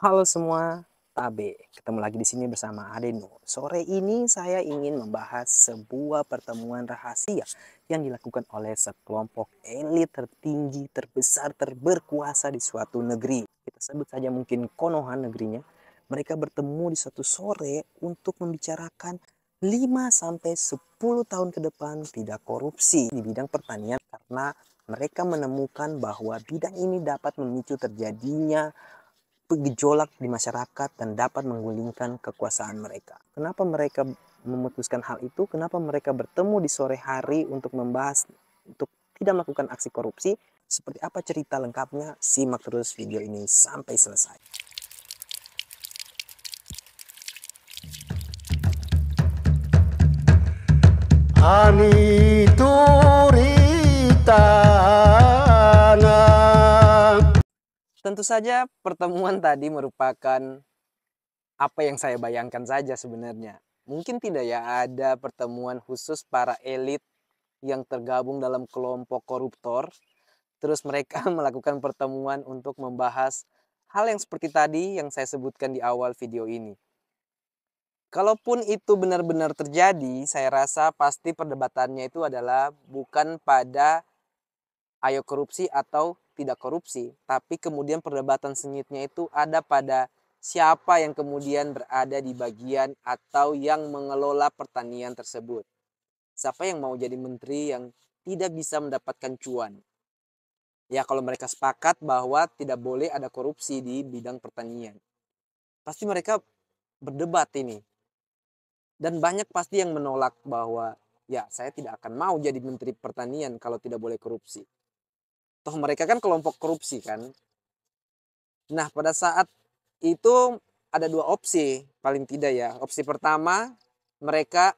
Halo semua, Tabe. Ketemu lagi di sini bersama Adeno. Sore ini saya ingin membahas sebuah pertemuan rahasia yang dilakukan oleh sekelompok elit tertinggi, terbesar, terberkuasa di suatu negeri. Kita sebut saja mungkin Konoha negerinya. Mereka bertemu di suatu sore untuk membicarakan 5 sampai 10 tahun ke depan tidak korupsi di bidang pertanian karena mereka menemukan bahwa bidang ini dapat memicu terjadinya gejolak di masyarakat dan dapat menggulingkan kekuasaan mereka. Kenapa mereka memutuskan hal itu? Kenapa mereka bertemu di sore hari untuk membahas untuk tidak melakukan aksi korupsi? Seperti apa cerita lengkapnya? Simak terus video ini sampai selesai. Ani Tentu saja pertemuan tadi merupakan apa yang saya bayangkan saja sebenarnya. Mungkin tidak ya ada pertemuan khusus para elit yang tergabung dalam kelompok koruptor. Terus mereka melakukan pertemuan untuk membahas hal yang seperti tadi yang saya sebutkan di awal video ini. Kalaupun itu benar-benar terjadi, saya rasa pasti perdebatannya itu adalah bukan pada ayo korupsi atau tidak korupsi, tapi kemudian perdebatan sengitnya itu ada pada siapa yang kemudian berada di bagian atau yang mengelola pertanian tersebut. Siapa yang mau jadi menteri yang tidak bisa mendapatkan cuan. Ya kalau mereka sepakat bahwa tidak boleh ada korupsi di bidang pertanian. Pasti mereka berdebat ini. Dan banyak pasti yang menolak bahwa ya saya tidak akan mau jadi menteri pertanian kalau tidak boleh korupsi toh mereka kan kelompok korupsi kan nah pada saat itu ada dua opsi paling tidak ya opsi pertama mereka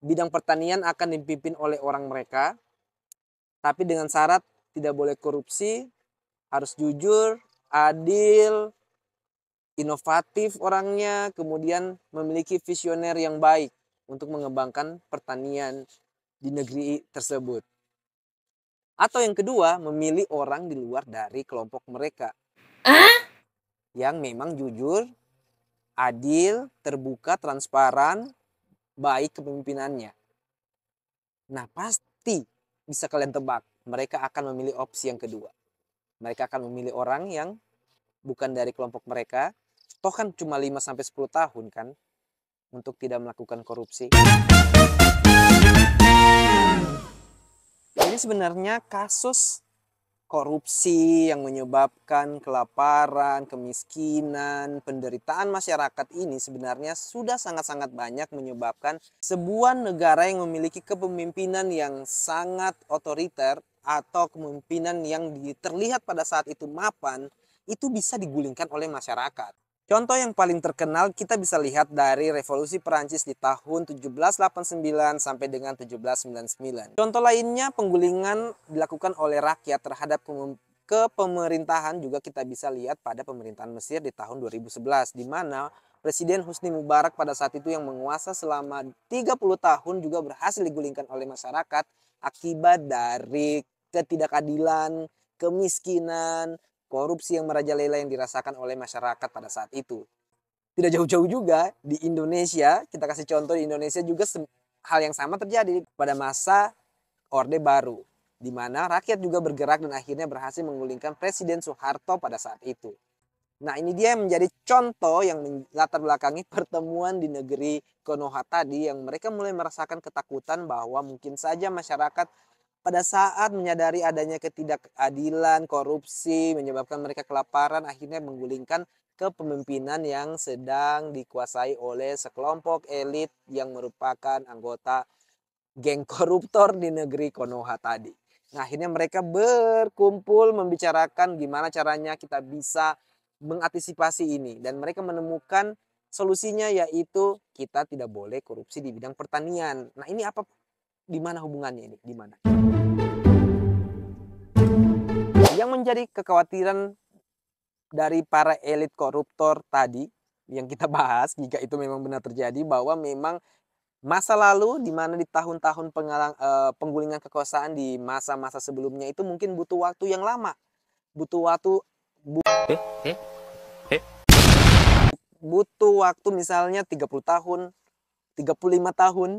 bidang pertanian akan dipimpin oleh orang mereka tapi dengan syarat tidak boleh korupsi harus jujur adil inovatif orangnya, kemudian memiliki visioner yang baik untuk mengembangkan pertanian di negeri tersebut. Atau yang kedua, memilih orang di luar dari kelompok mereka. Ah? Yang memang jujur, adil, terbuka, transparan, baik kepemimpinannya. Nah, pasti bisa kalian tebak, mereka akan memilih opsi yang kedua. Mereka akan memilih orang yang bukan dari kelompok mereka. Toh kan cuma 5 sampai 10 tahun kan untuk tidak melakukan korupsi. Jadi sebenarnya kasus korupsi yang menyebabkan kelaparan, kemiskinan, penderitaan masyarakat ini sebenarnya sudah sangat-sangat banyak menyebabkan sebuah negara yang memiliki kepemimpinan yang sangat otoriter atau kepemimpinan yang terlihat pada saat itu mapan itu bisa digulingkan oleh masyarakat. Contoh yang paling terkenal kita bisa lihat dari revolusi Perancis di tahun 1789 sampai dengan 1799. Contoh lainnya penggulingan dilakukan oleh rakyat terhadap kepemerintahan juga kita bisa lihat pada pemerintahan Mesir di tahun 2011 di mana Presiden Husni Mubarak pada saat itu yang menguasa selama 30 tahun juga berhasil digulingkan oleh masyarakat akibat dari ketidakadilan, kemiskinan, korupsi yang merajalela yang dirasakan oleh masyarakat pada saat itu. Tidak jauh-jauh juga di Indonesia, kita kasih contoh di Indonesia juga hal yang sama terjadi pada masa Orde Baru, di mana rakyat juga bergerak dan akhirnya berhasil menggulingkan Presiden Soeharto pada saat itu. Nah ini dia yang menjadi contoh yang latar belakangi pertemuan di negeri Konoha tadi yang mereka mulai merasakan ketakutan bahwa mungkin saja masyarakat pada saat menyadari adanya ketidakadilan, korupsi, menyebabkan mereka kelaparan, akhirnya menggulingkan kepemimpinan yang sedang dikuasai oleh sekelompok elit yang merupakan anggota geng koruptor di negeri Konoha tadi. Nah, akhirnya mereka berkumpul membicarakan gimana caranya kita bisa mengantisipasi ini dan mereka menemukan solusinya yaitu kita tidak boleh korupsi di bidang pertanian. Nah, ini apa di mana hubungannya ini? Di mana? Yang menjadi kekhawatiran dari para elit koruptor tadi yang kita bahas jika itu memang benar terjadi bahwa memang masa lalu di mana di tahun-tahun eh, penggulingan kekuasaan di masa-masa sebelumnya itu mungkin butuh waktu yang lama butuh waktu bu eh, eh, eh. butuh waktu misalnya 30 tahun 35 tahun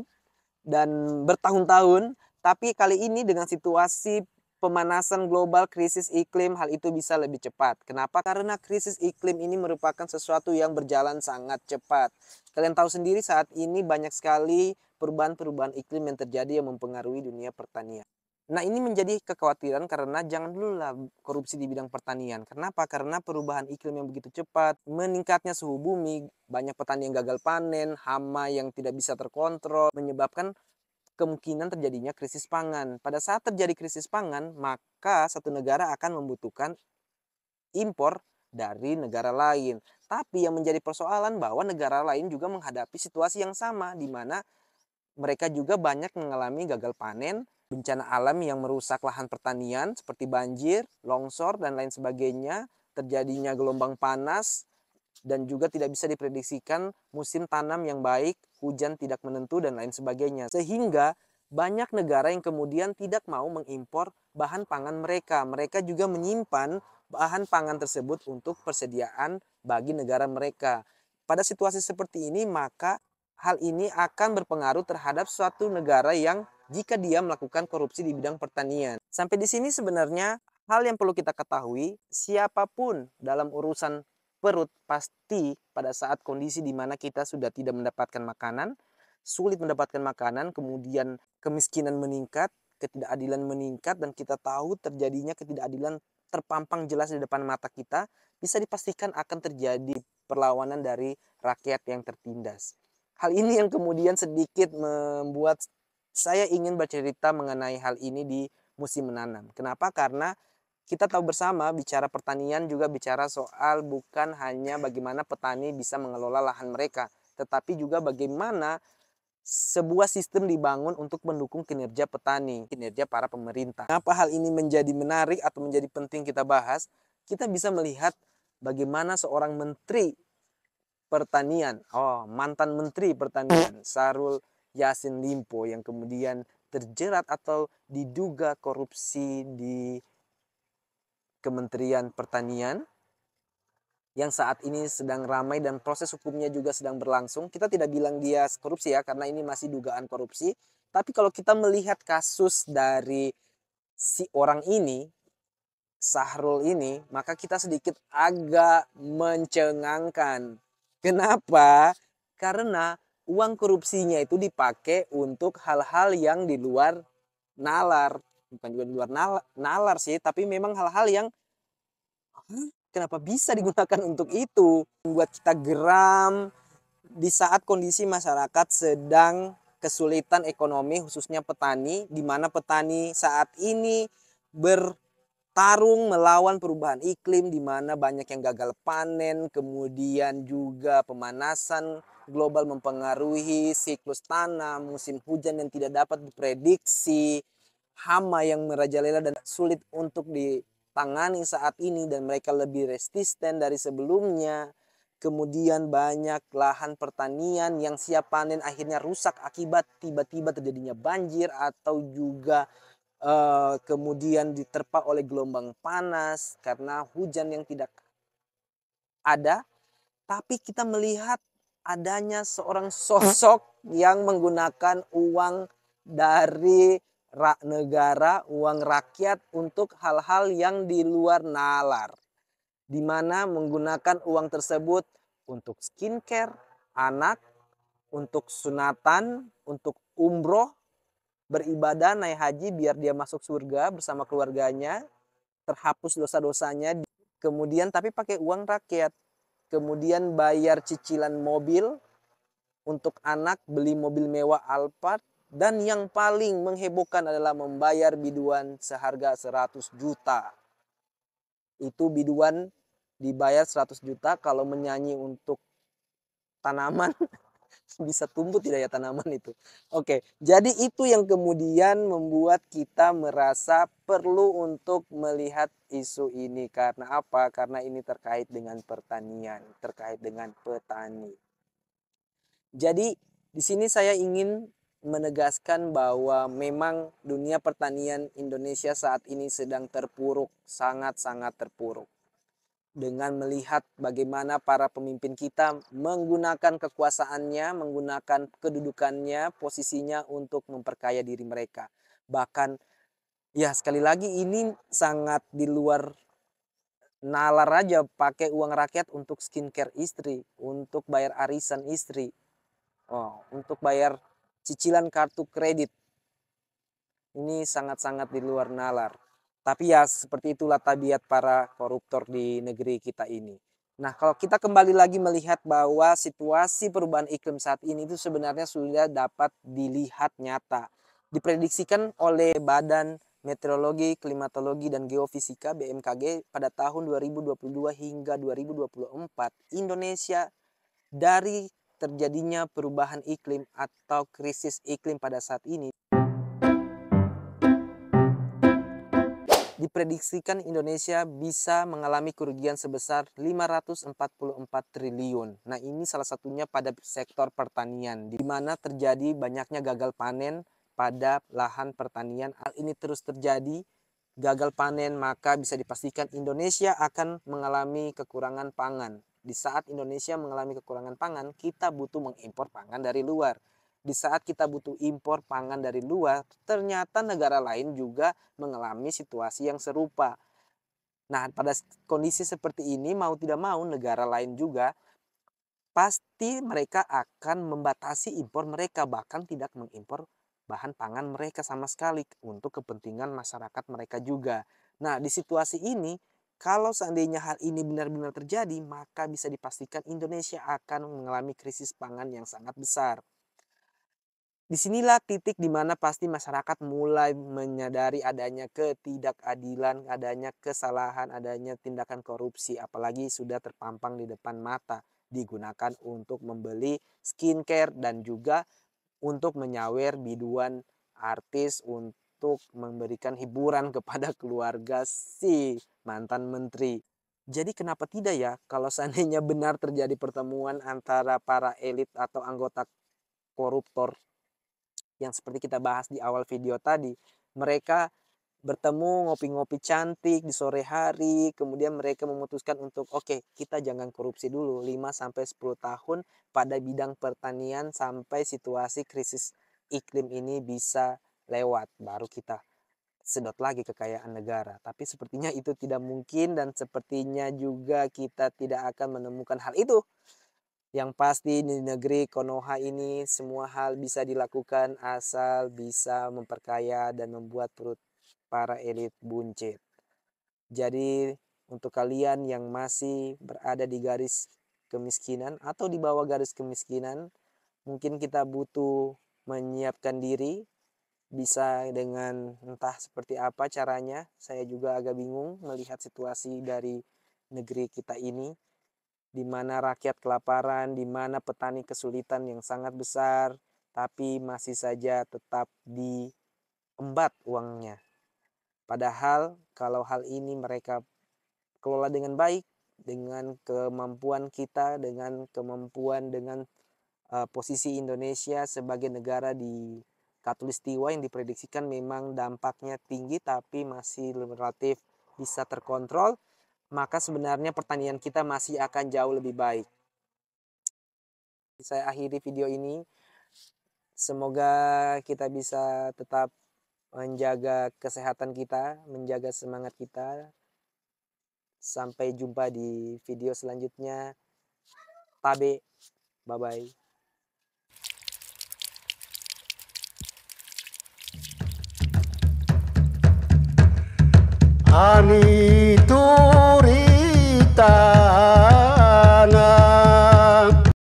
dan bertahun-tahun tapi kali ini dengan situasi pemanasan global, krisis iklim, hal itu bisa lebih cepat. Kenapa? Karena krisis iklim ini merupakan sesuatu yang berjalan sangat cepat. Kalian tahu sendiri saat ini banyak sekali perubahan-perubahan iklim yang terjadi yang mempengaruhi dunia pertanian. Nah ini menjadi kekhawatiran karena jangan dulu lah korupsi di bidang pertanian. Kenapa? Karena perubahan iklim yang begitu cepat, meningkatnya suhu bumi, banyak petani yang gagal panen, hama yang tidak bisa terkontrol, menyebabkan kemungkinan terjadinya krisis pangan. Pada saat terjadi krisis pangan, maka satu negara akan membutuhkan impor dari negara lain. Tapi yang menjadi persoalan bahwa negara lain juga menghadapi situasi yang sama di mana mereka juga banyak mengalami gagal panen, bencana alam yang merusak lahan pertanian seperti banjir, longsor dan lain sebagainya, terjadinya gelombang panas, dan juga tidak bisa diprediksikan musim tanam yang baik, hujan tidak menentu dan lain sebagainya. Sehingga banyak negara yang kemudian tidak mau mengimpor bahan pangan mereka. Mereka juga menyimpan bahan pangan tersebut untuk persediaan bagi negara mereka. Pada situasi seperti ini maka hal ini akan berpengaruh terhadap suatu negara yang jika dia melakukan korupsi di bidang pertanian. Sampai di sini sebenarnya hal yang perlu kita ketahui, siapapun dalam urusan perut pasti pada saat kondisi di mana kita sudah tidak mendapatkan makanan, sulit mendapatkan makanan, kemudian kemiskinan meningkat, ketidakadilan meningkat dan kita tahu terjadinya ketidakadilan terpampang jelas di depan mata kita, bisa dipastikan akan terjadi perlawanan dari rakyat yang tertindas. Hal ini yang kemudian sedikit membuat saya ingin bercerita mengenai hal ini di musim menanam. Kenapa? Karena kita tahu bersama bicara pertanian juga bicara soal bukan hanya bagaimana petani bisa mengelola lahan mereka, tetapi juga bagaimana sebuah sistem dibangun untuk mendukung kinerja petani, kinerja para pemerintah. Kenapa hal ini menjadi menarik atau menjadi penting kita bahas? Kita bisa melihat bagaimana seorang menteri pertanian, oh mantan menteri pertanian Sarul Yasin Limpo yang kemudian terjerat atau diduga korupsi di Kementerian Pertanian yang saat ini sedang ramai dan proses hukumnya juga sedang berlangsung. Kita tidak bilang dia korupsi ya karena ini masih dugaan korupsi. Tapi kalau kita melihat kasus dari si orang ini, Sahrul ini, maka kita sedikit agak mencengangkan. Kenapa? Karena uang korupsinya itu dipakai untuk hal-hal yang di luar nalar, bukan juga di luar nalar, sih tapi memang hal-hal yang kenapa bisa digunakan untuk itu membuat kita geram di saat kondisi masyarakat sedang kesulitan ekonomi khususnya petani di mana petani saat ini bertarung melawan perubahan iklim di mana banyak yang gagal panen kemudian juga pemanasan global mempengaruhi siklus tanam musim hujan yang tidak dapat diprediksi hama yang merajalela dan sulit untuk ditangani saat ini dan mereka lebih resisten dari sebelumnya. Kemudian banyak lahan pertanian yang siap panen akhirnya rusak akibat tiba-tiba terjadinya banjir atau juga Uh, kemudian diterpa oleh gelombang panas karena hujan yang tidak ada. Tapi kita melihat adanya seorang sosok yang menggunakan uang dari rak negara, uang rakyat untuk hal-hal yang di luar nalar. Di mana menggunakan uang tersebut untuk skincare, anak, untuk sunatan, untuk umroh, beribadah, naik haji biar dia masuk surga bersama keluarganya, terhapus dosa-dosanya, kemudian tapi pakai uang rakyat, kemudian bayar cicilan mobil untuk anak beli mobil mewah Alphard, dan yang paling menghebohkan adalah membayar biduan seharga 100 juta. Itu biduan dibayar 100 juta kalau menyanyi untuk tanaman bisa tumbuh tidak ya tanaman itu. Oke, jadi itu yang kemudian membuat kita merasa perlu untuk melihat isu ini karena apa? Karena ini terkait dengan pertanian, terkait dengan petani. Jadi di sini saya ingin menegaskan bahwa memang dunia pertanian Indonesia saat ini sedang terpuruk, sangat-sangat terpuruk. Dengan melihat bagaimana para pemimpin kita menggunakan kekuasaannya, menggunakan kedudukannya, posisinya untuk memperkaya diri mereka. Bahkan ya sekali lagi ini sangat di luar nalar aja pakai uang rakyat untuk skincare istri, untuk bayar arisan istri, oh, untuk bayar cicilan kartu kredit. Ini sangat-sangat di luar nalar. Tapi ya seperti itulah tabiat para koruptor di negeri kita ini. Nah kalau kita kembali lagi melihat bahwa situasi perubahan iklim saat ini itu sebenarnya sudah dapat dilihat nyata. Diprediksikan oleh Badan Meteorologi, Klimatologi, dan Geofisika BMKG pada tahun 2022 hingga 2024 Indonesia dari terjadinya perubahan iklim atau krisis iklim pada saat ini. Diprediksikan Indonesia bisa mengalami kerugian sebesar 544 triliun. Nah ini salah satunya pada sektor pertanian, di mana terjadi banyaknya gagal panen pada lahan pertanian. Hal ini terus terjadi gagal panen maka bisa dipastikan Indonesia akan mengalami kekurangan pangan. Di saat Indonesia mengalami kekurangan pangan, kita butuh mengimpor pangan dari luar. Di saat kita butuh impor pangan dari luar, ternyata negara lain juga mengalami situasi yang serupa. Nah, pada kondisi seperti ini mau tidak mau negara lain juga pasti mereka akan membatasi impor mereka bahkan tidak mengimpor bahan pangan mereka sama sekali untuk kepentingan masyarakat mereka juga. Nah, di situasi ini kalau seandainya hal ini benar-benar terjadi, maka bisa dipastikan Indonesia akan mengalami krisis pangan yang sangat besar. Disinilah titik di mana pasti masyarakat mulai menyadari adanya ketidakadilan, adanya kesalahan, adanya tindakan korupsi, apalagi sudah terpampang di depan mata, digunakan untuk membeli skincare dan juga untuk menyawer biduan artis untuk untuk memberikan hiburan kepada keluarga si mantan menteri. Jadi kenapa tidak ya kalau seandainya benar terjadi pertemuan antara para elit atau anggota koruptor yang seperti kita bahas di awal video tadi. Mereka bertemu ngopi-ngopi cantik di sore hari, kemudian mereka memutuskan untuk oke, okay, kita jangan korupsi dulu 5 sampai 10 tahun pada bidang pertanian sampai situasi krisis iklim ini bisa lewat baru kita sedot lagi kekayaan negara. Tapi sepertinya itu tidak mungkin dan sepertinya juga kita tidak akan menemukan hal itu. Yang pasti di negeri Konoha ini semua hal bisa dilakukan asal bisa memperkaya dan membuat perut para elit buncit. Jadi untuk kalian yang masih berada di garis kemiskinan atau di bawah garis kemiskinan, mungkin kita butuh menyiapkan diri bisa dengan entah seperti apa caranya. Saya juga agak bingung melihat situasi dari negeri kita ini di mana rakyat kelaparan, di mana petani kesulitan yang sangat besar, tapi masih saja tetap diembat uangnya. Padahal kalau hal ini mereka kelola dengan baik, dengan kemampuan kita, dengan kemampuan dengan uh, posisi Indonesia sebagai negara di katulistiwa yang diprediksikan memang dampaknya tinggi tapi masih relatif bisa terkontrol, maka sebenarnya pertanian kita masih akan jauh lebih baik. Saya akhiri video ini. Semoga kita bisa tetap menjaga kesehatan kita, menjaga semangat kita. Sampai jumpa di video selanjutnya. Tabe, bye-bye. আমি তোরে তা